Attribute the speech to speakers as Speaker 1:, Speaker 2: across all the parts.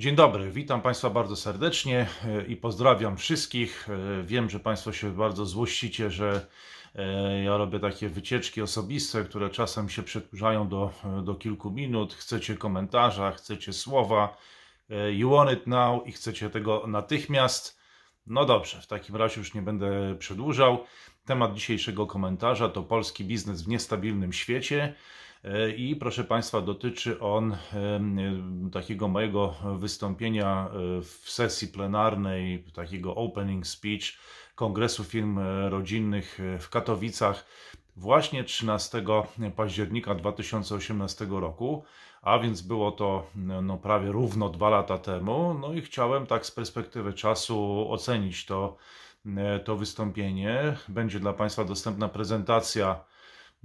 Speaker 1: Dzień dobry, witam Państwa bardzo serdecznie e, i pozdrawiam wszystkich. E, wiem, że Państwo się bardzo złościcie, że e, ja robię takie wycieczki osobiste, które czasem się przedłużają do, do kilku minut. Chcecie komentarza, chcecie słowa, you want it now i chcecie tego natychmiast. No dobrze, w takim razie już nie będę przedłużał. Temat dzisiejszego komentarza to polski biznes w niestabilnym świecie. I proszę Państwa, dotyczy on takiego mojego wystąpienia e, w sesji plenarnej, takiego opening speech Kongresu Firm Rodzinnych e, w Katowicach właśnie 13 października 2018 roku, a więc było to no, prawie równo dwa lata temu. No i chciałem tak z perspektywy czasu ocenić to, e, to wystąpienie. Będzie dla Państwa dostępna prezentacja E,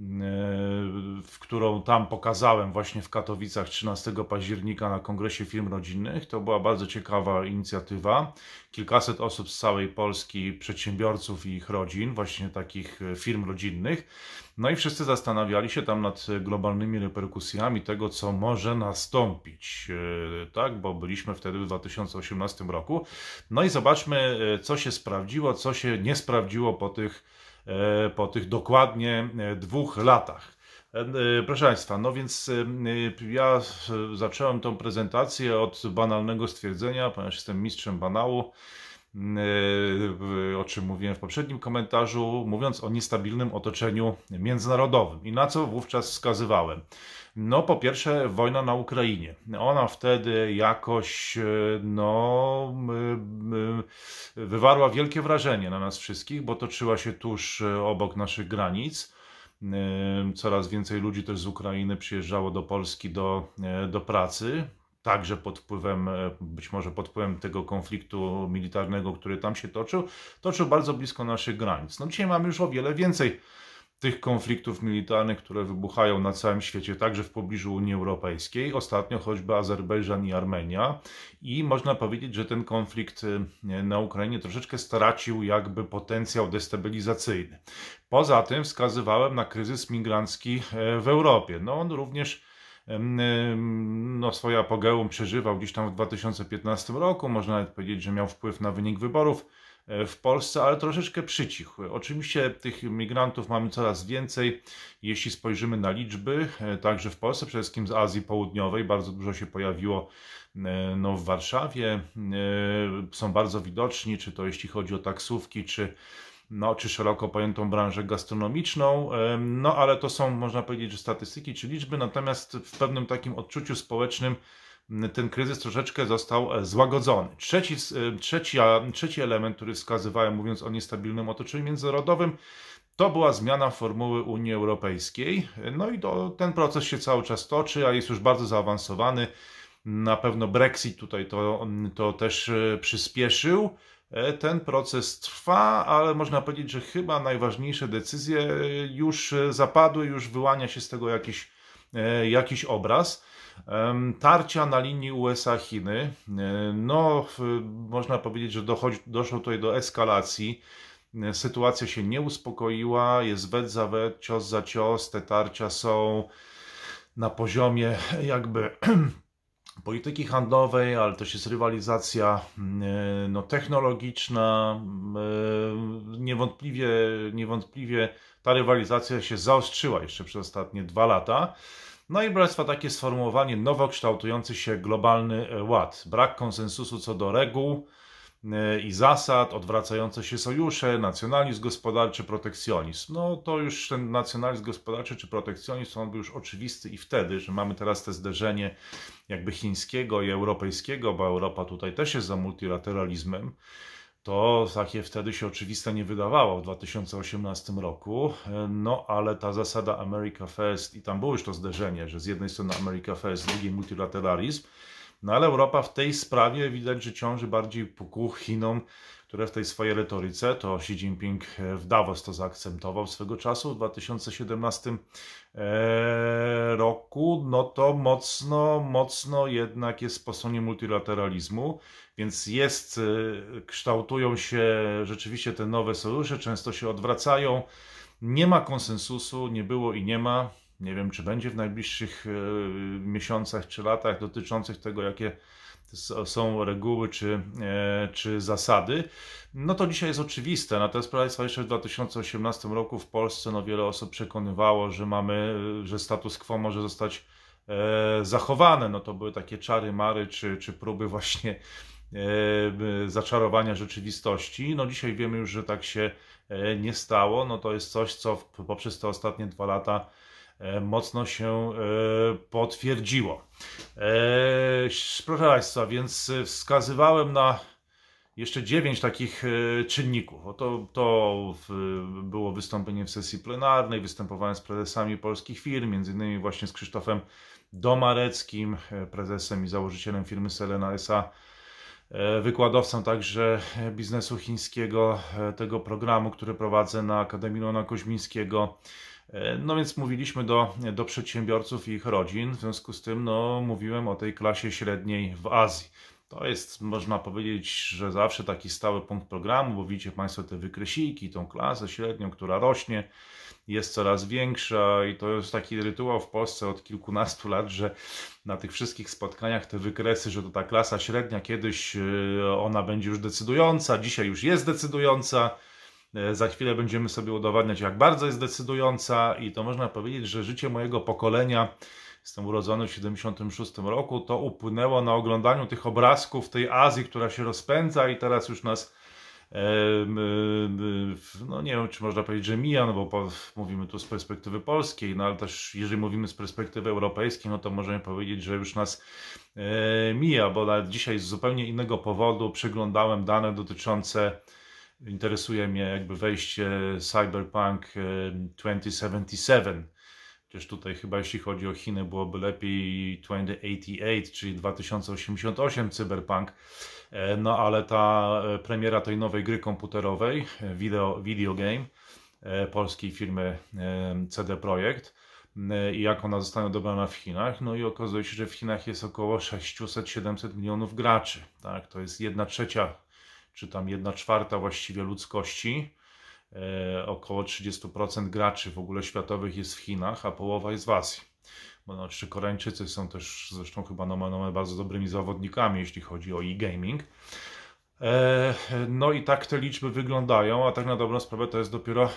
Speaker 1: w którą tam pokazałem właśnie w Katowicach 13 października na Kongresie Firm Rodzinnych. To była bardzo ciekawa inicjatywa. Kilkaset osób z całej Polski, przedsiębiorców i ich rodzin, właśnie takich e, firm rodzinnych. No i wszyscy zastanawiali się tam nad e, globalnymi reperkusjami tego, co może nastąpić, tak, bo byliśmy wtedy w 2018 roku. No i zobaczmy, co się sprawdziło, co się nie sprawdziło po tych E, po tych dokładnie e, dwóch latach. E, proszę Państwa, no więc ja zacząłem tą prezentację od banalnego stwierdzenia, ponieważ jestem mistrzem banału, o czym mówiłem w poprzednim komentarzu, mówiąc o niestabilnym otoczeniu międzynarodowym i na co wówczas wskazywałem. No, po pierwsze, wojna na Ukrainie. Ona wtedy jakoś e, no, wywarła wielkie wrażenie na nas wszystkich, bo toczyła się tuż e, obok naszych granic. E, coraz więcej ludzi też z Ukrainy przyjeżdżało do Polski do, do pracy, także pod wpływem, być może pod wpływem tego konfliktu militarnego, który tam się toczył, toczył bardzo blisko naszych granic. No, dzisiaj mamy już o wiele więcej tych konfliktów militarnych, które wybuchają na całym świecie, także w pobliżu Unii Europejskiej, ostatnio choćby Azerbejdżan i Armenia. I można powiedzieć, że ten konflikt y, na Ukrainie troszeczkę stracił jakby potencjał destabilizacyjny. Poza tym wskazywałem na kryzys migrancki e, w Europie. No on również no, swoje apogeum przeżywał gdzieś tam w 2015 roku. Można nawet powiedzieć, że miał wpływ na wynik wyborów E, w Polsce, ale troszeczkę przycichły. Oczywiście tych migrantów mamy coraz więcej, jeśli spojrzymy na liczby, e, także w Polsce, przede wszystkim z Azji Południowej, bardzo dużo się pojawiło e, no, w Warszawie, są bardzo widoczni, czy to jeśli chodzi o taksówki, czy no, czy szeroko pojętą branżę gastronomiczną, no ale to są, można powiedzieć, że statystyki czy liczby, natomiast w pewnym takim odczuciu społecznym ten kryzys troszeczkę został e, złagodzony. Trzeci, e, trzeci, trzeci element, który wskazywałem, mówiąc o niestabilnym otoczeniu międzynarodowym, to była zmiana formuły Unii Europejskiej. No i to, ten proces się cały czas toczy, a jest już bardzo zaawansowany. Na pewno Brexit tutaj to, to też e, przyspieszył. Ten proces trwa, ale można powiedzieć, że chyba najważniejsze decyzje już zapadły, już wyłania się z tego jakiś, jakiś obraz. Tarcia na linii USA-Chiny. No, można powiedzieć, że dochodzi, doszło tutaj do eskalacji. Sytuacja się nie uspokoiła, jest wet za wet, cios za cios. Te tarcia są na poziomie jakby polityki handlowej, ale też jest rywalizacja no, technologiczna. Niewątpliwie, niewątpliwie ta rywalizacja się zaostrzyła jeszcze przez ostatnie dwa lata. No i bractwa takie sformułowanie nowo kształtujący się globalny e, ład, brak konsensusu co do reguł e, i zasad, odwracające się sojusze, nacjonalizm gospodarczy, protekcjonizm. No to już ten nacjonalizm gospodarczy czy protekcjonizm on był już oczywisty i wtedy, że mamy teraz te zderzenie jakby chińskiego i europejskiego, bo Europa tutaj też jest za multilateralizmem. To takie wtedy się oczywiste nie wydawało w 2018 roku, no ale ta zasada America First i tam było już to zderzenie, że z jednej strony America First, z drugiej multilateralizm, no ale Europa w tej sprawie widać, że ciąży bardziej ku Chinom, które w tej swojej retoryce, to Xi Jinping e, w Davos to zaakcentował swego czasu w 2017 e, roku, no to mocno, mocno jednak jest po stronie multilateralizmu. Więc jest, y, kształtują się rzeczywiście te nowe sojusze, często się odwracają. Nie ma konsensusu, nie było i nie ma. Nie wiem, czy będzie w najbliższych y, miesiącach czy latach dotyczących tego, jakie są reguły czy, e, czy zasady. No to dzisiaj jest oczywiste. Natomiast proszę Państwa, jeszcze w 2018 roku w Polsce no, wiele osób przekonywało, że mamy, że status quo może zostać e, zachowane. No to były takie czary, mary czy, czy próby właśnie E, zaczarowania rzeczywistości. No dzisiaj wiemy już, że tak się e, nie stało. No to jest coś, co poprzez te ostatnie dwa lata e, mocno się potwierdziło. Proszę Państwa, więc wskazywałem na jeszcze dziewięć takich czynników. Oto to było wystąpienie w sesji plenarnej, występowałem z prezesami polskich firm, między innymi właśnie z Krzysztofem Domareckim, prezesem i założycielem firmy Selena S.A., E, wykładowcą także biznesu chińskiego, e, tego programu, który prowadzę na Akademii Lona Koźmińskiego. E, no więc mówiliśmy do, do przedsiębiorców i ich rodzin, w związku z tym no, mówiłem o tej klasie średniej w Azji. To jest, można powiedzieć, że zawsze taki stały punkt programu, bo widzicie Państwo te wykresiki, tą klasę średnią, która rośnie jest coraz większa i to jest taki rytuał w Polsce od kilkunastu lat, że na tych wszystkich spotkaniach te wykresy, że to ta klasa średnia kiedyś e, ona będzie już decydująca, dzisiaj już jest decydująca. E, za chwilę będziemy sobie udowadniać, jak bardzo jest decydująca, i to można powiedzieć, że życie mojego pokolenia, jestem urodzony w 76 roku, to upłynęło na oglądaniu tych obrazków tej Azji, która się rozpędza i teraz już nas no nie wiem, czy można powiedzieć, że mija, no bo mówimy tu z perspektywy polskiej, no ale też jeżeli mówimy z perspektywy europejskiej, no to możemy powiedzieć, że już nas e, mija, bo nawet dzisiaj z zupełnie innego powodu przeglądałem dane dotyczące interesuje mnie jakby wejście Cyberpunk 2077 Przecież tutaj chyba jeśli chodzi o Chiny byłoby lepiej 2088, czyli 2088 Cyberpunk. E, no ale ta e, premiera tej nowej gry komputerowej, video, e, video game, polskiej firmy CD Projekt i jak ona zostanie odebrana w Chinach. No i okazuje się, że w Chinach jest około 600-700 milionów graczy. Tak? To jest jedna trzecia, czy tam jedna czwarta właściwie ludzkości. E, około 30% graczy w ogóle światowych jest w Chinach, a połowa jest w Azji. Bo no, czy Koreańczycy są też zresztą chyba no nomen bardzo dobrymi zawodnikami, jeśli chodzi o e-gaming. E, no i tak te liczby wyglądają, a tak na dobrą sprawę to jest dopiero,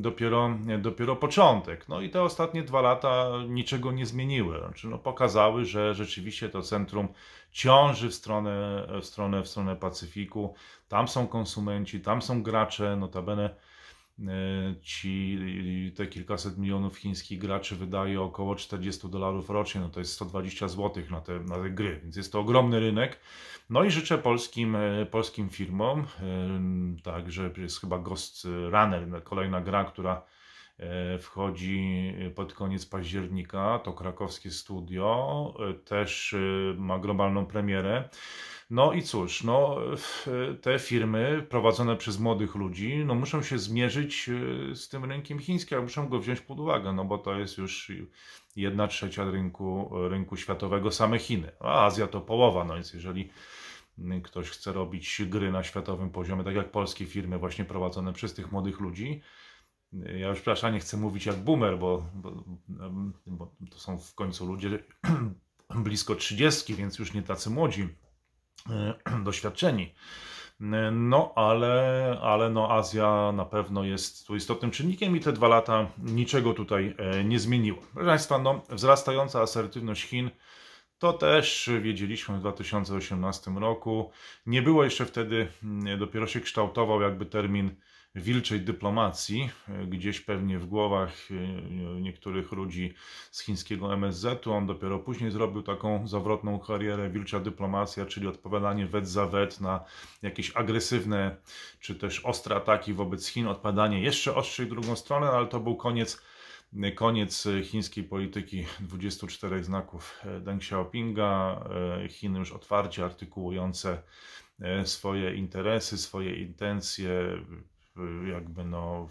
Speaker 1: dopiero, dopiero początek. No i te ostatnie dwa lata niczego nie zmieniły. Znaczy, no, pokazały, że rzeczywiście to centrum ciąży w stronę, w stronę, w stronę Pacyfiku. Tam są konsumenci, tam są gracze, notabene E, ci te kilkaset milionów chińskich graczy wydaje około 40 dolarów rocznie, no to jest 120 zł na te, na te gry, więc jest to ogromny rynek. No i życzę polskim, e, polskim firmom, e, także jest chyba Ghost Runner, kolejna gra, która wchodzi pod koniec października, to krakowskie studio, też ma globalną premierę. No i cóż, no, te firmy prowadzone przez młodych ludzi no, muszą się zmierzyć e, z tym rynkiem chińskim, ale muszą go wziąć pod uwagę, no bo to jest już jedna trzecia rynku, rynku światowego, same Chiny. A Azja to połowa, no więc jeżeli ktoś chce robić gry na światowym poziomie, tak jak polskie firmy właśnie prowadzone przez tych młodych ludzi, e, ja już przepraszam, nie chcę mówić jak boomer, bo, bo, bo to są w końcu ludzie blisko 30, więc już nie tacy młodzi E, doświadczeni. E, no, ale, ale no, Azja na pewno jest tu istotnym czynnikiem i te dwa lata niczego tutaj e, nie zmieniło. Proszę Państwa, no, wzrastająca asertywność Chin to też wiedzieliśmy w 2018 roku. Nie było jeszcze wtedy, mm, dopiero się kształtował jakby termin wilczej dyplomacji, e, gdzieś pewnie w głowach e, e, niektórych ludzi z chińskiego MSZ-u. On dopiero później zrobił taką zawrotną karierę wilcza dyplomacja, czyli odpowiadanie wet za wet na jakieś agresywne czy też ostre ataki wobec Chin, odpadanie jeszcze ostrzej drugą stronę, ale to był koniec koniec chińskiej polityki 24 znaków Deng Xiaopinga, Chiny już otwarcie artykułujące swoje interesy, swoje intencje, jakby no,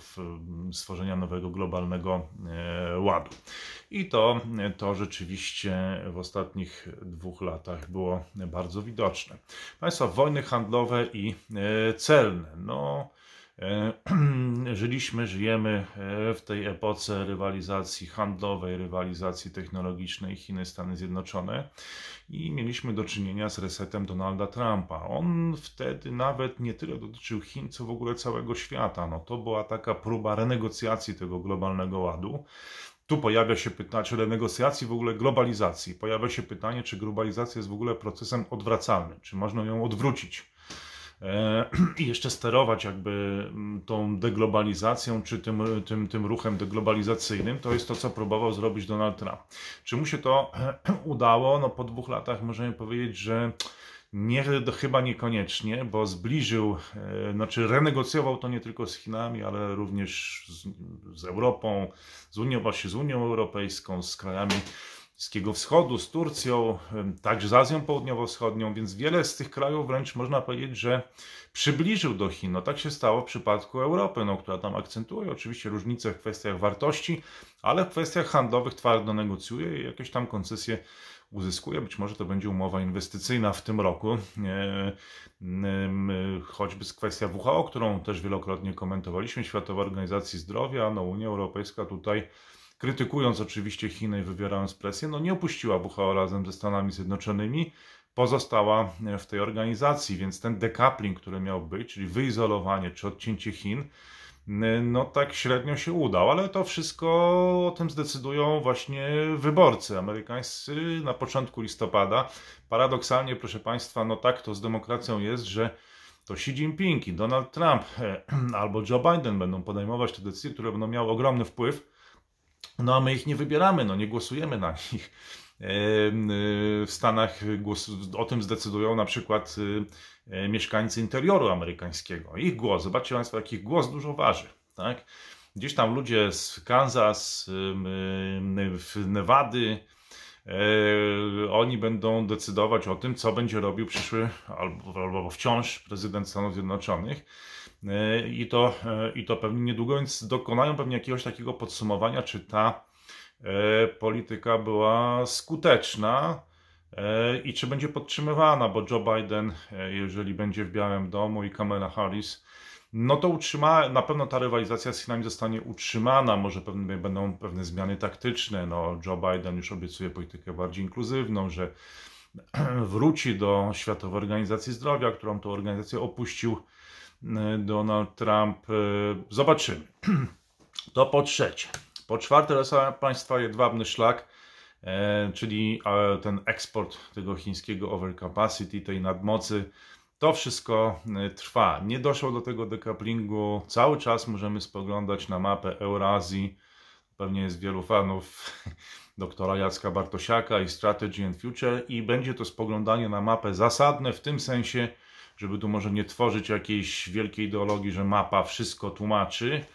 Speaker 1: stworzenia nowego globalnego e, ładu. I to, to rzeczywiście w ostatnich dwóch latach było bardzo widoczne. Państwa, wojny handlowe i e, celne. No, E, żyliśmy, żyjemy e, w tej epoce rywalizacji handlowej, rywalizacji technologicznej Chiny, Stany Zjednoczone i mieliśmy do czynienia z resetem Donalda Trumpa. On wtedy nawet nie tyle dotyczył Chin, co w ogóle całego świata. No, to była taka próba renegocjacji tego globalnego ładu. Tu pojawia się pytanie, czy renegocjacji w ogóle globalizacji. Pojawia się pytanie, czy globalizacja jest w ogóle procesem odwracalnym, czy można ją odwrócić E, i jeszcze sterować jakby mm, tą deglobalizacją, czy tym, tym, tym ruchem deglobalizacyjnym, to jest to, co próbował zrobić Donald Trump. Czy mu się to udało? No po dwóch latach możemy powiedzieć, że nie, chyba niekoniecznie, bo zbliżył, e, znaczy renegocjował to nie tylko z Chinami, ale również z, z Europą, z Unią, właśnie z Unią Europejską, z krajami Bliskiego Wschodu, z Turcją, także z Azją Południowo-Wschodnią, więc wiele z tych krajów wręcz można powiedzieć, że przybliżył do Chin. No tak się stało w przypadku Europy, no, która tam akcentuje oczywiście różnice w kwestiach wartości, ale w kwestiach handlowych twardo negocjuje i jakieś tam koncesje uzyskuje. Być może to będzie umowa inwestycyjna w tym roku, e, choćby z kwestia WHO, którą też wielokrotnie komentowaliśmy, Światowa Organizacji Zdrowia, no Unia Europejska tutaj krytykując oczywiście Chiny i wywierając presję, no nie opuściła bucha razem ze Stanami Zjednoczonymi, pozostała e, w tej organizacji, więc ten decoupling, który miał być, czyli wyizolowanie czy odcięcie Chin, no tak średnio się udał, ale to wszystko o tym zdecydują właśnie wyborcy amerykańscy na początku listopada. Paradoksalnie, proszę Państwa, no tak to z demokracją jest, że to Xi Jinping i Donald Trump e, albo Joe Biden będą podejmować te decyzje, które będą miały ogromny wpływ no a my ich nie wybieramy, no nie głosujemy na nich. E, e, w Stanach o tym zdecydują na przykład y, e, mieszkańcy interioru amerykańskiego. Ich głos, zobaczcie Państwo, ich głos dużo waży. Tak? Gdzieś tam ludzie z Kansas, y, y, w Nevady, oni będą decydować o tym, co będzie robił przyszły albo, albo wciąż prezydent Stanów Zjednoczonych. E, i to, e, i to pewnie niedługo, więc dokonają pewnie jakiegoś takiego podsumowania, czy ta e, polityka była skuteczna i czy będzie podtrzymywana, bo Joe Biden, jeżeli będzie w Białym Domu i Kamala Harris, no to utrzyma, na pewno ta rywalizacja z Chinami zostanie utrzymana, może pewne, będą pewne zmiany taktyczne, no Joe Biden już obiecuje politykę bardziej inkluzywną, że wróci do Światowej Organizacji Zdrowia, którą tą organizację opuścił E, Donald Trump. E, zobaczymy. To po trzecie. Po czwarte, dla Państwa jedwabny szlak, e, czyli ten eksport tego chińskiego overcapacity, tej nadmocy. To wszystko trwa. Nie doszło do tego dekaplingu. Cały czas możemy spoglądać na mapę Eurazji. Pewnie jest wielu fanów doktora Jacka Bartosiaka i Strategy and Future i będzie to spoglądanie na mapę zasadne w tym sensie, żeby tu może nie tworzyć jakiejś wielkiej ideologii, że mapa wszystko tłumaczy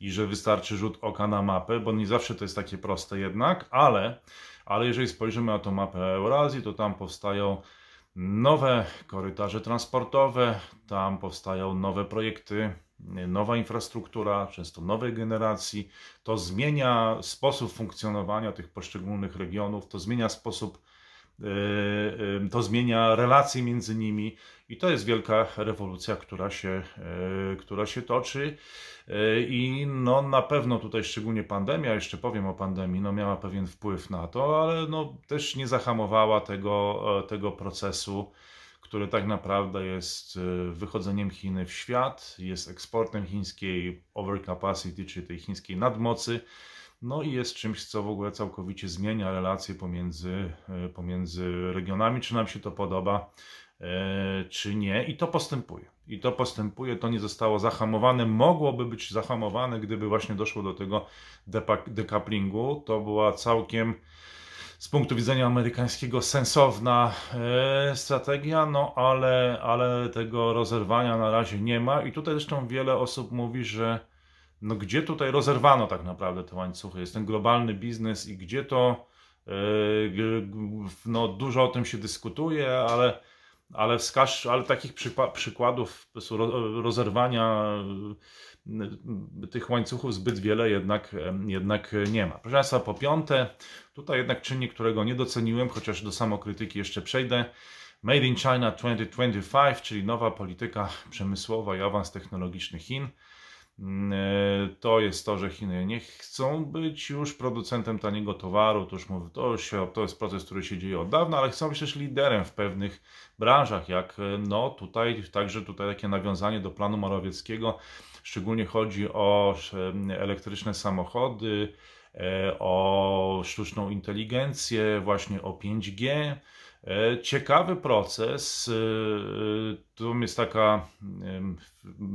Speaker 1: i że wystarczy rzut oka na mapę, bo nie zawsze to jest takie proste jednak, ale, ale jeżeli spojrzymy na tą mapę Eurazji, to tam powstają nowe korytarze transportowe, tam powstają nowe projekty, nowa infrastruktura, często nowej generacji. To zmienia sposób funkcjonowania tych poszczególnych regionów, to zmienia sposób E, e, to zmienia relacje między nimi i to jest wielka rewolucja, która się, e, która się toczy i no na pewno tutaj szczególnie pandemia, jeszcze powiem o pandemii, no miała pewien wpływ na to, ale no też nie zahamowała tego, tego procesu, który tak naprawdę jest wychodzeniem Chiny w świat, jest eksportem chińskiej overcapacity, czyli tej chińskiej nadmocy, no i jest czymś, co w ogóle całkowicie zmienia relacje pomiędzy, e, pomiędzy regionami, czy nam się to podoba, e, czy nie. I to postępuje. I to postępuje, to nie zostało zahamowane. Mogłoby być zahamowane, gdyby właśnie doszło do tego decouplingu. To była całkiem z punktu widzenia amerykańskiego sensowna e, strategia, no ale, ale tego rozerwania na razie nie ma. I tutaj zresztą wiele osób mówi, że no gdzie tutaj rozerwano tak naprawdę te łańcuchy? Jest ten globalny biznes i gdzie to, e, no dużo o tym się dyskutuje, ale, ale wskaż, ale takich przykładów rozerwania e, tych łańcuchów zbyt wiele jednak, e, jednak nie ma. Proszę Państwa, po piąte, tutaj jednak czynnik, którego nie doceniłem, chociaż do samokrytyki jeszcze przejdę, Made in China 2025, czyli nowa polityka przemysłowa i awans technologiczny Chin – Mm, e, to jest to, że Chiny nie chcą być już producentem taniego towaru, to, już mówię, to, się, to jest proces, który się dzieje od dawna, ale chcą być też liderem w pewnych branżach, jak e, no tutaj, także tutaj takie nawiązanie do planu Morawieckiego, szczególnie chodzi o e, elektryczne samochody, o sztuczną inteligencję, właśnie o 5G, E, ciekawy proces, e, e, tu jest taka,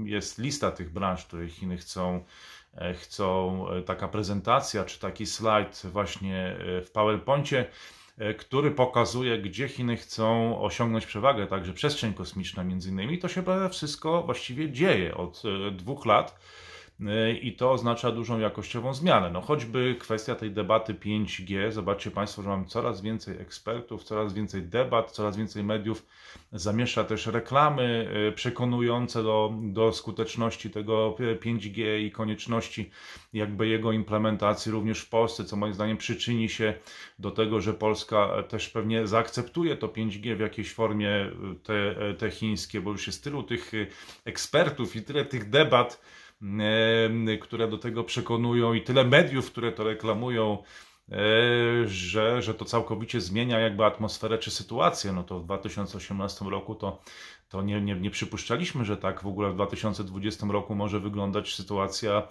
Speaker 1: jest lista tych branż, które Chiny chcą, chcą taka prezentacja, czy taki slajd właśnie w PowerPoincie, który pokazuje, gdzie Chiny chcą osiągnąć przewagę, także przestrzeń kosmiczna między innymi. To się wszystko właściwie dzieje od dwóch lat i to oznacza dużą jakościową zmianę. No choćby kwestia tej debaty 5G, zobaczcie Państwo, że mamy coraz więcej ekspertów, coraz więcej debat, coraz więcej mediów zamiesza też reklamy y, przekonujące do, do skuteczności tego 5G i konieczności jakby jego implementacji również w Polsce, co moim zdaniem przyczyni się do tego, że Polska też pewnie zaakceptuje to 5G w jakiejś formie y, te, te chińskie, bo już jest tylu tych y, ekspertów i tyle tych debat, które do tego przekonują i tyle mediów, które to reklamują, że, że to całkowicie zmienia jakby atmosferę czy sytuację. No to w 2018 roku to, to nie, nie, nie przypuszczaliśmy, że tak w ogóle w 2020 roku może wyglądać sytuacja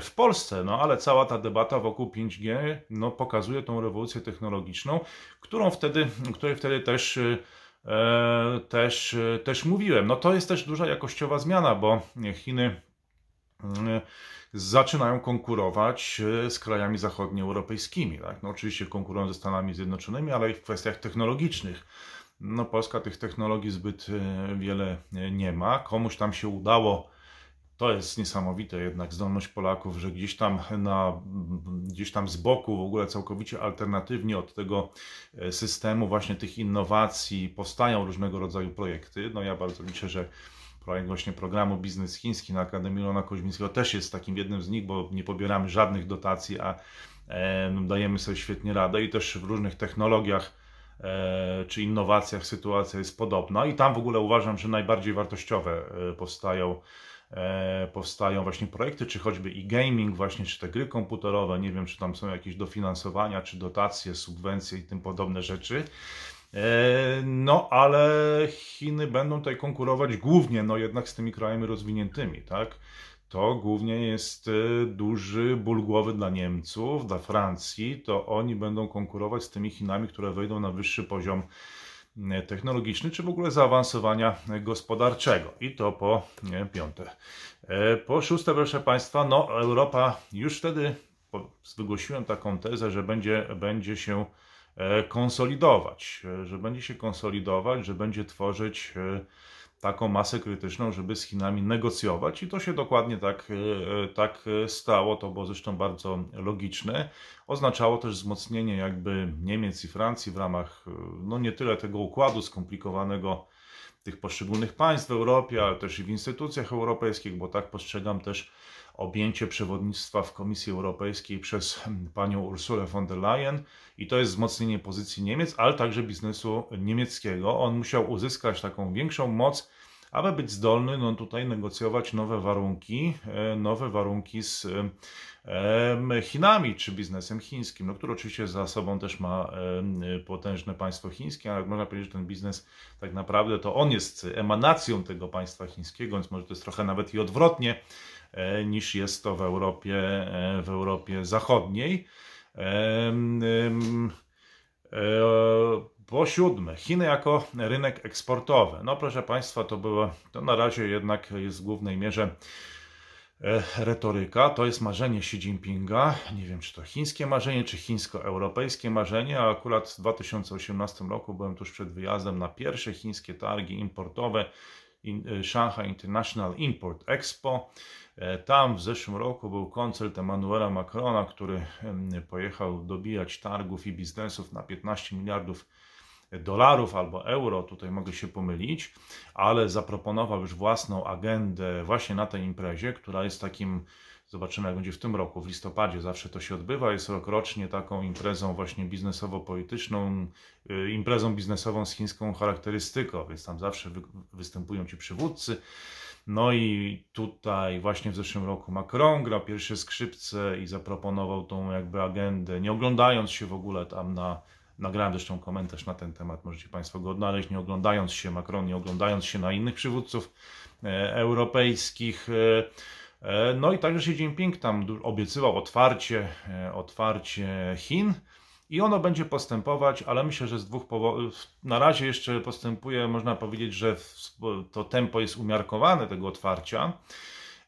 Speaker 1: w Polsce. No ale cała ta debata wokół 5G no, pokazuje tą rewolucję technologiczną, którą wtedy, której wtedy też też, też mówiłem. No to jest też duża jakościowa zmiana, bo Chiny Y, zaczynają konkurować y, z krajami zachodnioeuropejskimi. Tak? No oczywiście konkurują ze Stanami Zjednoczonymi, ale i w kwestiach technologicznych. No Polska tych technologii zbyt y, wiele nie ma. Komuś tam się udało to jest niesamowite jednak zdolność Polaków, że gdzieś tam, na, gdzieś tam z boku, w ogóle całkowicie alternatywnie od tego e, systemu właśnie tych innowacji powstają różnego rodzaju projekty. No ja bardzo liczę, że projekt właśnie programu Biznes Chiński na Akademii Lona Koźmińskiego też jest takim jednym z nich, bo nie pobieramy żadnych dotacji, a dajemy sobie świetnie radę i też w różnych technologiach e, czy innowacjach sytuacja jest podobna i tam w ogóle uważam, że najbardziej wartościowe e, powstają e, powstają właśnie projekty, czy choćby i gaming właśnie, czy te gry komputerowe, nie wiem, czy tam są jakieś dofinansowania, czy dotacje, subwencje i tym podobne rzeczy. E, no, ale Chiny będą tutaj konkurować głównie, no jednak z tymi krajami rozwiniętymi, tak? To głównie jest e, duży ból głowy dla Niemców, dla Francji. To oni będą konkurować z tymi Chinami, które wejdą na wyższy poziom e, technologiczny, czy w ogóle zaawansowania gospodarczego. I to po nie, piąte. Po szóste, proszę Państwa, no Europa już wtedy wygłosiłem taką tezę, że będzie, będzie się E, konsolidować, e, że będzie się konsolidować, że będzie tworzyć e, taką masę krytyczną, żeby z Chinami negocjować i to się dokładnie tak, tak stało, to było zresztą bardzo logiczne. Oznaczało też wzmocnienie jakby Niemiec i Francji w ramach no nie tyle tego układu skomplikowanego tych poszczególnych państw w Europie, ale też i w instytucjach europejskich, bo tak postrzegam też objęcie przewodnictwa w Komisji Europejskiej przez panią Ursulę von der Leyen i to jest wzmocnienie pozycji Niemiec, ale także biznesu niemieckiego. On musiał uzyskać taką większą moc aby być zdolny no, tutaj negocjować nowe warunki, e, nowe warunki z Chinami czy biznesem chińskim, no, który oczywiście za sobą też ma potężne państwo chińskie, ale można powiedzieć, że ten biznes tak naprawdę to on jest emanacją tego państwa chińskiego, więc może to jest trochę nawet i odwrotnie e, niż jest to w Europie, e, w Europie Zachodniej. Po siódme, Chiny jako rynek eksportowy. No proszę Państwa, to było, to na razie jednak jest w głównej mierze e, retoryka, to jest marzenie Xi Jinpinga. Nie wiem, czy to chińskie marzenie, czy chińsko-europejskie marzenie, a akurat w 2018 roku byłem tuż przed wyjazdem na pierwsze chińskie targi importowe e, Shanghai International Import Expo. E, tam w zeszłym roku był koncert Emmanuela Macrona, który pojechał dobijać targów i biznesów na 15 miliardów dolarów albo euro, tutaj mogę się pomylić, ale zaproponował już własną agendę właśnie na tej imprezie, która jest takim, zobaczymy jak będzie w tym roku, w listopadzie zawsze to się odbywa, jest rokrocznie taką imprezą właśnie biznesowo-polityczną, y, imprezą biznesową z chińską charakterystyką, więc tam zawsze wy występują ci przywódcy, no i tutaj właśnie w zeszłym roku Macron grał pierwsze skrzypce i zaproponował tą jakby agendę, nie oglądając się w ogóle tam na Nagrałem zresztą komentarz na ten temat, możecie Państwo go odnaleźć, nie oglądając się Macron, nie oglądając się na innych przywódców e, europejskich. E, e, no i także Xi Jinping tam obiecywał otwarcie, otwarcie Chin i ono będzie postępować, ale myślę, że z dwóch powodów. Na razie jeszcze postępuje, można powiedzieć, że to tempo jest umiarkowane tego otwarcia.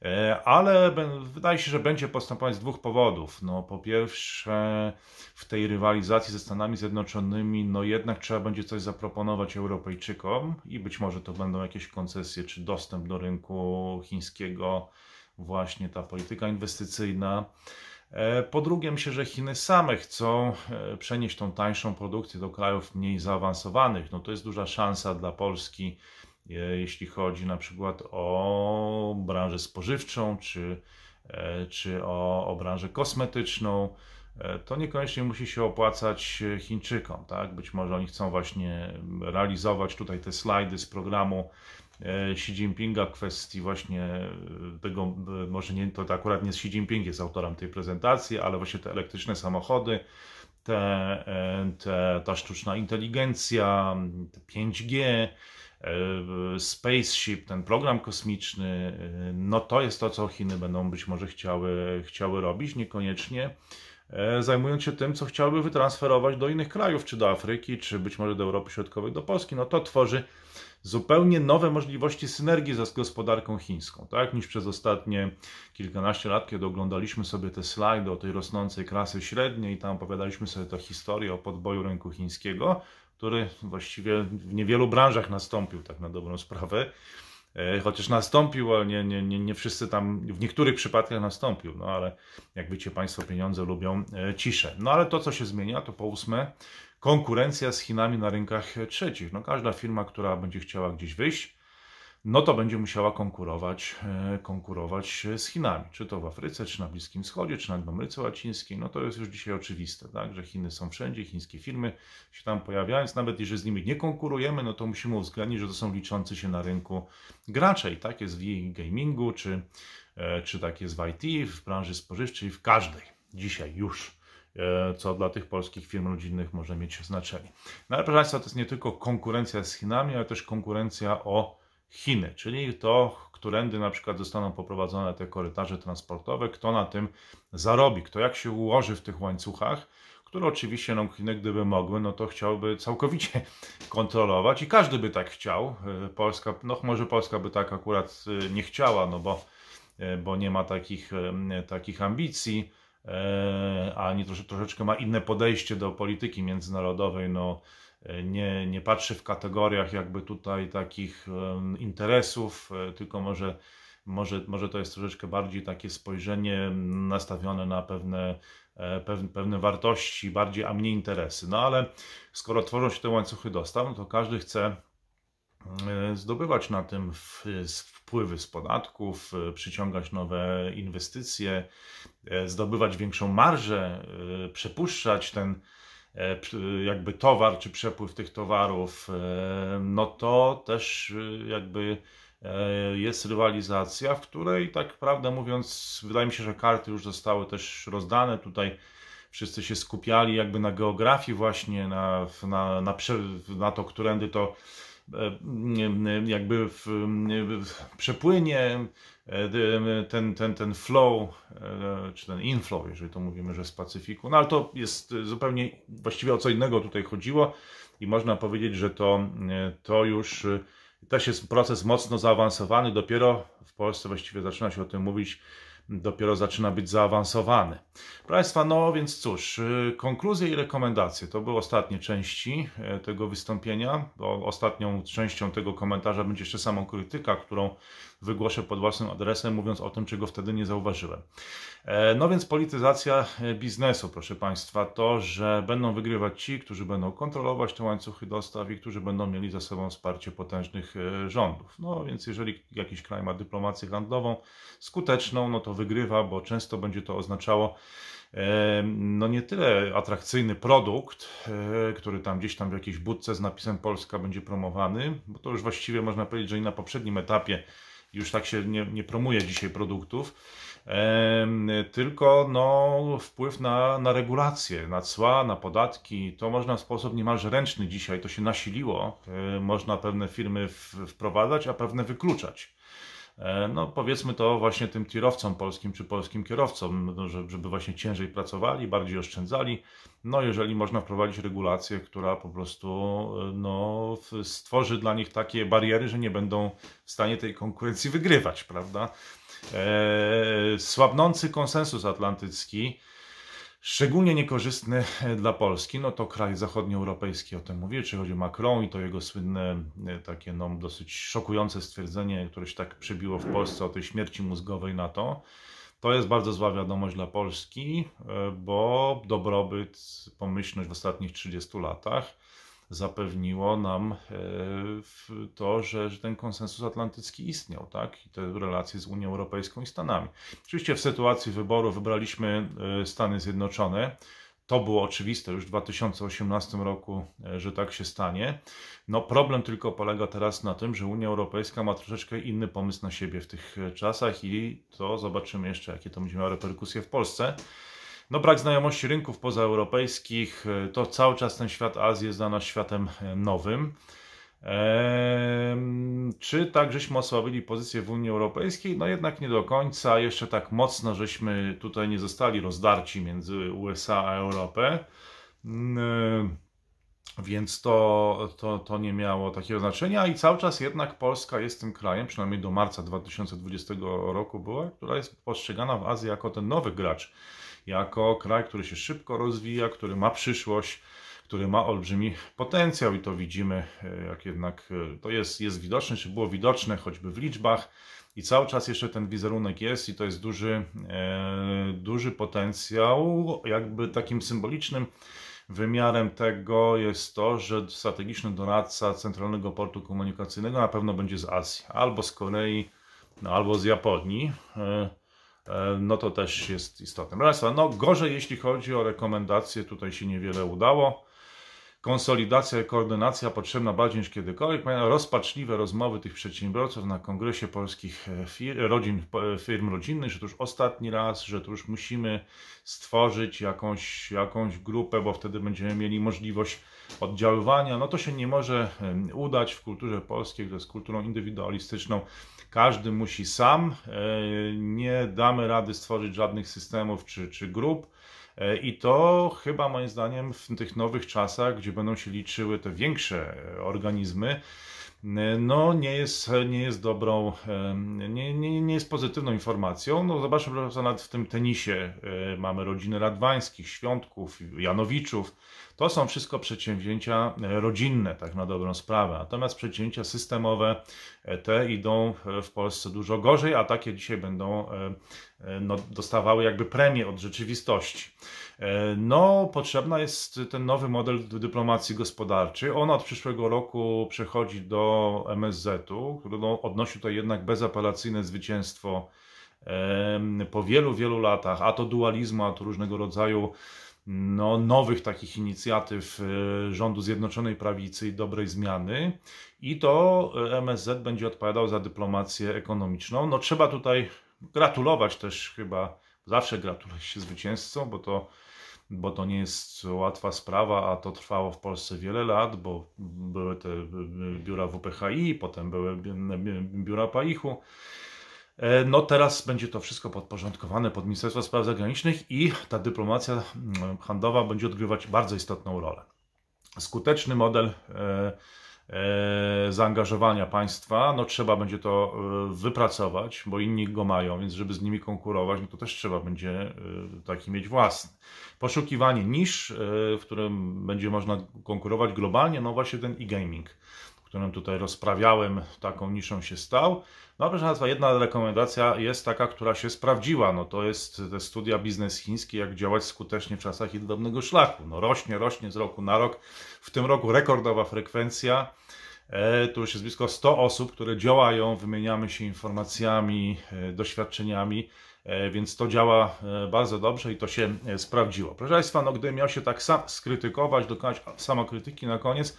Speaker 1: E, ale wydaje się, że będzie postępować z dwóch powodów. No, po pierwsze, w tej rywalizacji ze Stanami Zjednoczonymi, no jednak trzeba będzie coś zaproponować Europejczykom i być może to będą jakieś koncesje czy dostęp do rynku chińskiego, właśnie ta polityka inwestycyjna. E, po drugie, myślę, że Chiny same chcą e, przenieść tą tańszą produkcję do krajów mniej zaawansowanych. No to jest duża szansa dla Polski jeśli chodzi na przykład o branżę spożywczą czy, e, czy o, o branżę kosmetyczną, e, to niekoniecznie musi się opłacać Chińczykom. Tak? Być może oni chcą właśnie realizować tutaj te slajdy z programu e, Xi Jinpinga, kwestii właśnie tego, może nie, to akurat nie Xi Jinping jest autorem tej prezentacji, ale właśnie te elektryczne samochody, te, te, ta sztuczna inteligencja, 5G, Spaceship, ten program kosmiczny, y, no to jest to, co Chiny będą być może chciały, chciały robić, niekoniecznie e, zajmując się tym, co chciałyby wytransferować do innych krajów, czy do Afryki, czy być może do Europy Środkowej, do Polski. No to tworzy zupełnie nowe możliwości synergii ze gospodarką chińską, tak, niż przez ostatnie kilkanaście lat, kiedy oglądaliśmy sobie te slajdy o tej rosnącej klasy średniej i tam opowiadaliśmy sobie tę historię o podboju rynku chińskiego, który właściwie w niewielu branżach nastąpił, tak na dobrą sprawę. E, chociaż nastąpił, ale nie, nie, nie, nie wszyscy tam, w niektórych przypadkach nastąpił, no ale jak wiecie Państwo, pieniądze lubią e, ciszę. No ale to, co się zmienia, to po ósme, konkurencja z Chinami na rynkach trzecich. No każda firma, która będzie chciała gdzieś wyjść, no to będzie musiała konkurować, e, konkurować z Chinami, czy to w Afryce, czy na Bliskim Wschodzie, czy na Ameryce Łacińskiej. No to jest już dzisiaj oczywiste, tak, że Chiny są wszędzie, chińskie firmy się tam pojawiają, nawet jeżeli z nimi nie konkurujemy, no to musimy uwzględnić, że to są liczący się na rynku gracze i tak jest w gamingu, czy, e, czy tak jest w IT, w branży spożywczej, w każdej, dzisiaj już e, co dla tych polskich firm rodzinnych może mieć znaczenie. No ale proszę Państwa, to jest nie tylko konkurencja z Chinami, ale też konkurencja o Chiny, czyli to, którędy na przykład zostaną poprowadzone te korytarze transportowe, kto na tym zarobi, kto jak się ułoży w tych łańcuchach, które oczywiście no, Chiny gdyby mogły, no to chciałby całkowicie kontrolować i każdy by tak chciał. E, Polska, no może Polska by tak akurat e, nie chciała, no bo, e, bo nie ma takich, takich ambicji, a trosze, troszeczkę ma inne podejście do polityki międzynarodowej, no nie, nie patrzy w kategoriach jakby tutaj takich interesów, e, tylko może, może, może to jest troszeczkę bardziej takie spojrzenie nastawione na pewne, e, pewne, pewne wartości, bardziej, a mniej interesy. No ale skoro tworzą się te łańcuchy dostaw, no to każdy chce e, zdobywać na tym wpływy z podatków, przyciągać nowe inwestycje, zdobywać większą marżę, przepuszczać ten E, jakby towar czy przepływ tych towarów, e, no to też e, jakby jest rywalizacja, w której tak prawdę mówiąc, wydaje mi się, że karty już zostały też rozdane. Tutaj wszyscy się skupiali jakby na geografii właśnie, na, na, na, na to, którędy to E, e, jakby w, e, w przepłynie ten, ten, ten flow, czy ten inflow, jeżeli to mówimy, że z Pacyfiku. No ale to jest zupełnie właściwie o co innego tutaj chodziło i można powiedzieć, że to, to już też jest proces mocno zaawansowany. Dopiero w Polsce właściwie zaczyna się o tym mówić dopiero zaczyna być zaawansowany. Proszę Państwa, no więc cóż, y, konkluzje i rekomendacje to były ostatnie części e, tego wystąpienia. Ostatnią częścią tego komentarza będzie jeszcze krytyka, którą wygłoszę pod własnym adresem, mówiąc o tym, czego wtedy nie zauważyłem. E, no więc polityzacja e, biznesu, proszę Państwa, to, że będą wygrywać ci, którzy będą kontrolować te łańcuchy dostaw i którzy będą mieli za sobą wsparcie potężnych e, rządów. No więc jeżeli jakiś kraj ma dyplomację handlową skuteczną, no to wygrywa, bo często będzie to oznaczało no nie tyle atrakcyjny produkt, który tam gdzieś tam w jakiejś budce z napisem Polska będzie promowany, bo to już właściwie można powiedzieć, że i na poprzednim etapie już tak się nie, nie promuje dzisiaj produktów, tylko no, wpływ na, na regulacje, na cła, na podatki. To można w sposób niemalże ręczny dzisiaj, to się nasiliło. E, można pewne firmy wprowadzać, a pewne wykluczać. E, no powiedzmy to właśnie tym tirowcom polskim czy polskim kierowcom, no, żeby właśnie ciężej pracowali, bardziej oszczędzali. No jeżeli można wprowadzić regulację, która po prostu e, no, stworzy dla nich takie bariery, że nie będą w stanie tej konkurencji wygrywać, prawda? Eee, słabnący konsensus atlantycki Szczególnie niekorzystny e, dla Polski, no to kraj zachodnioeuropejski o tym mówi, czy chodzi o Macron i to jego słynne, e, takie no, dosyć szokujące stwierdzenie, które się tak przebiło w Polsce o tej śmierci mózgowej NATO. To jest bardzo zła wiadomość dla Polski, e, bo dobrobyt, pomyślność w ostatnich 30 latach zapewniło nam e, to, że, że ten konsensus atlantycki istniał, tak? I te relacje z Unią Europejską i Stanami. Oczywiście w sytuacji wyboru wybraliśmy e, Stany Zjednoczone. To było oczywiste już w 2018 roku, e, że tak się stanie. No problem tylko polega teraz na tym, że Unia Europejska ma troszeczkę inny pomysł na siebie w tych czasach i to zobaczymy jeszcze, jakie to będzie miało reperkusje w Polsce. No brak znajomości rynków pozaeuropejskich, e, to cały czas ten świat Azji jest dla nas światem e, nowym. czy tak żeśmy osłabili pozycję w Unii Europejskiej? No jednak nie do końca, jeszcze tak mocno żeśmy tutaj nie zostali rozdarci między USA a Europę. Mm, e, więc to, to, to nie miało takiego znaczenia i cały czas jednak Polska jest tym krajem, przynajmniej do marca 2020 roku była, która jest postrzegana w Azji jako ten nowy gracz jako kraj, który się szybko rozwija, który ma przyszłość, który ma olbrzymi potencjał i to widzimy, e, jak jednak e, to jest, jest widoczne, czy było widoczne choćby w liczbach. I cały czas jeszcze ten wizerunek jest i to jest duży, e, duży potencjał. Jakby takim symbolicznym wymiarem tego jest to, że strategiczny doradca Centralnego Portu Komunikacyjnego na pewno będzie z Azji, albo z Korei, no, albo z Japonii. E, E, no to też jest istotne. no gorzej jeśli chodzi o rekomendacje, tutaj się niewiele udało. Konsolidacja i koordynacja potrzebna bardziej niż kiedykolwiek. Rozpaczliwe rozmowy tych przedsiębiorców na Kongresie Polskich e, fir rodzin, e, Firm Rodzinnych, że to już ostatni raz, że to już musimy stworzyć jakąś, jakąś grupę, bo wtedy będziemy mieli możliwość oddziaływania. No to się nie może udać w kulturze polskiej, która jest kulturą indywidualistyczną. Każdy musi sam. E, nie damy rady stworzyć żadnych systemów czy, czy grup. E, I to chyba moim zdaniem w tych nowych czasach, gdzie będą się liczyły te większe organizmy, no nie jest, nie jest dobrą, nie, nie, nie jest pozytywną informacją. No zobaczmy, że nawet w tym tenisie e, mamy rodziny Radwańskich, Świątków, Janowiczów. To są wszystko przedsięwzięcia e, rodzinne, tak na dobrą sprawę. Natomiast przedsięwzięcia systemowe e, te idą w Polsce dużo gorzej, a takie dzisiaj będą E, no, dostawały jakby premię od rzeczywistości. E, no, potrzebna jest ten nowy model dyplomacji gospodarczej. On od przyszłego roku przechodzi do MSZ-u, który no, odnosi tutaj jednak bezapelacyjne zwycięstwo po wielu, wielu latach, a to dualizmu, a to różnego rodzaju no, nowych takich inicjatyw e, rządu Zjednoczonej Prawicy i dobrej zmiany. I to MSZ będzie odpowiadał za dyplomację ekonomiczną. No, trzeba tutaj gratulować też chyba, zawsze gratuluję się zwycięzcom, bo to, bo to nie jest łatwa sprawa, a to trwało w Polsce wiele lat, bo były te y, biura WPHI, potem były biura PAIH-u. E, no teraz będzie to wszystko podporządkowane pod Ministerstwo Spraw Zagranicznych i ta dyplomacja mm, handlowa będzie odgrywać bardzo istotną rolę. Skuteczny model e, E, zaangażowania państwa, no trzeba będzie to e, wypracować, bo inni go mają, więc żeby z nimi konkurować, no to też trzeba będzie e, taki mieć własny. Poszukiwanie nisz, w którym będzie można konkurować globalnie, no właśnie ten e-gaming, o którym tutaj rozprawiałem, taką niszą się stał. No proszę Państwa, jedna rekomendacja jest taka, która się sprawdziła, no to jest te studia biznes chiński, jak działać skutecznie w czasach jedwabnego szlaku. No rośnie, rośnie z roku na rok. W tym roku rekordowa frekwencja E, tu już jest blisko 100 osób, które działają, wymieniamy się informacjami, e, doświadczeniami, e, więc to działa bardzo dobrze i to się sprawdziło. Proszę Państwa, no gdybym miał się tak sam skrytykować, dokonać samokrytyki na koniec,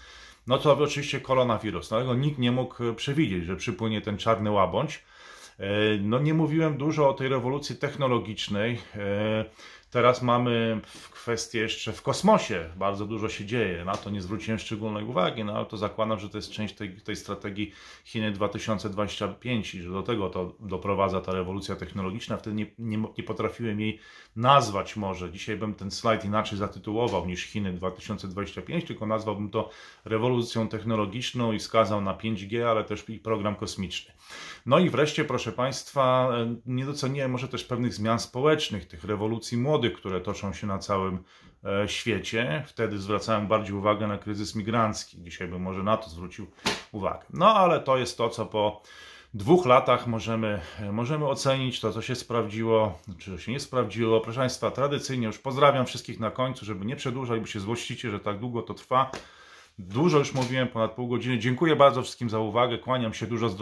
Speaker 1: no to oczywiście koronawirus. dlatego no, nikt nie mógł przewidzieć, że przypłynie ten czarny łabądź. No nie mówiłem dużo o tej rewolucji technologicznej. Teraz mamy kwestię jeszcze w kosmosie. Bardzo dużo się dzieje. Na to nie zwróciłem szczególnej uwagi, no ale to zakładam, że to jest część tej, tej strategii Chiny 2025 i że do tego to doprowadza ta rewolucja technologiczna. Wtedy nie, nie, nie potrafiłem jej nazwać może. Dzisiaj bym ten slajd inaczej zatytułował niż Chiny 2025, tylko nazwałbym to rewolucją technologiczną i wskazał na 5G, ale też i program kosmiczny. No i wreszcie, proszę Państwa, nie doceniłem może też pewnych zmian społecznych, tych rewolucji młodych, które toczą się na całym e, świecie. Wtedy zwracałem bardziej uwagę na kryzys migrancki. Dzisiaj bym może na to zwrócił uwagę. No ale to jest to, co po dwóch latach możemy, e, możemy ocenić to, co się sprawdziło, czy się nie sprawdziło. Proszę Państwa, tradycyjnie już pozdrawiam wszystkich na końcu, żeby nie przedłużać, bo się złościcie, że tak długo to trwa. Dużo już mówiłem, ponad pół godziny. Dziękuję bardzo wszystkim za uwagę, kłaniam się, dużo zdrowia.